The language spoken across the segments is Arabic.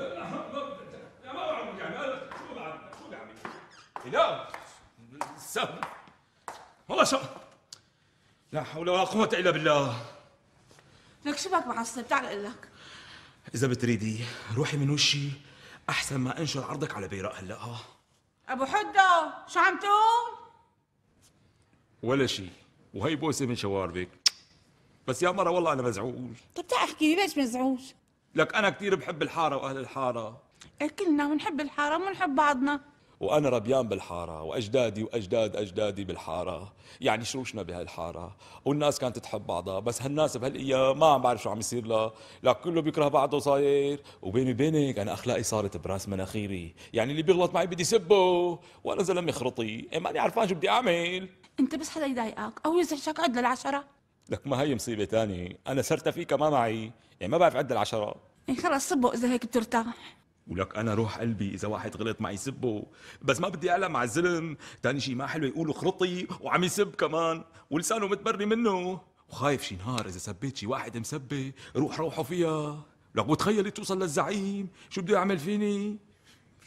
لا ما بعرف يعني شو بعمل شو بعمل لا سهل والله شو لا حول ولا قوة إلا بالله لك شو بك معصب تعال اقول لك إذا بتريدي روحي من وشي أحسن ما أنشر عرضك على بيراء هلا أبو حدة شو عم تقول؟ ولا شي وهي بوسة من شواربك بس يا مرة والله أنا مزعوج طب تعال احكي لي ليش مزعوج؟ لك انا كثير بحب الحاره واهل الحاره إيه، كلنا بنحب الحاره ومنحب بعضنا وانا ربيان بالحاره واجدادي واجداد اجدادي بالحاره يعني شروشنا بهالحاره والناس كانت تحب بعضها بس هالناس بهالايام ما عم بعرف شو عم يصير لها لا كله بيكره بعضه صاير وبيني وبينك انا اخلاقي صارت براس مناخيري يعني اللي بيغلط معي بدي سبه وانا زلمه خرطي إيه، ماني عرفان شو بدي اعمل انت بس حدا يضايقك او يزعجك عد للعشره لك ما هي مصيبه ثانيه انا سرت فيك ما معي يعني ما بعرف عد العشرات يعني خلص سبه اذا هيك بترتاح ولك انا روح قلبي اذا واحد غلط معي سبه بس ما بدي أعلم مع الزلم تاني شي ما حلو يقولوا خرطي وعم يسب كمان ولسانه متبري منه وخايف شي نهار اذا سبيت شي واحد مسبه روح روحه فيها لك وتخيلي توصل للزعيم شو بده يعمل فيني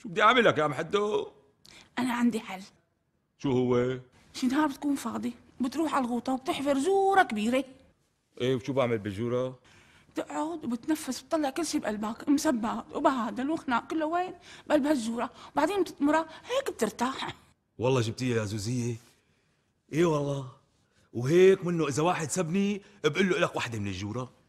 شو بدي اعمل لك يا عم حدو انا عندي حل شو هو شي نهار بتكون فاضي بتروح على الغوطه وبتحفر زورة كبيره ايه وشو بعمل بالجوره بتقعد وبتنفس بتطلع كل شيء بقلبك مسبات وبهدل وخناق كله وين؟ بقلب هالجوره وبعدين بتتمرى هيك بترتاح والله جبتيها يا زوزيه ايه والله وهيك منه اذا واحد سبني بقول له لك وحده من الجوره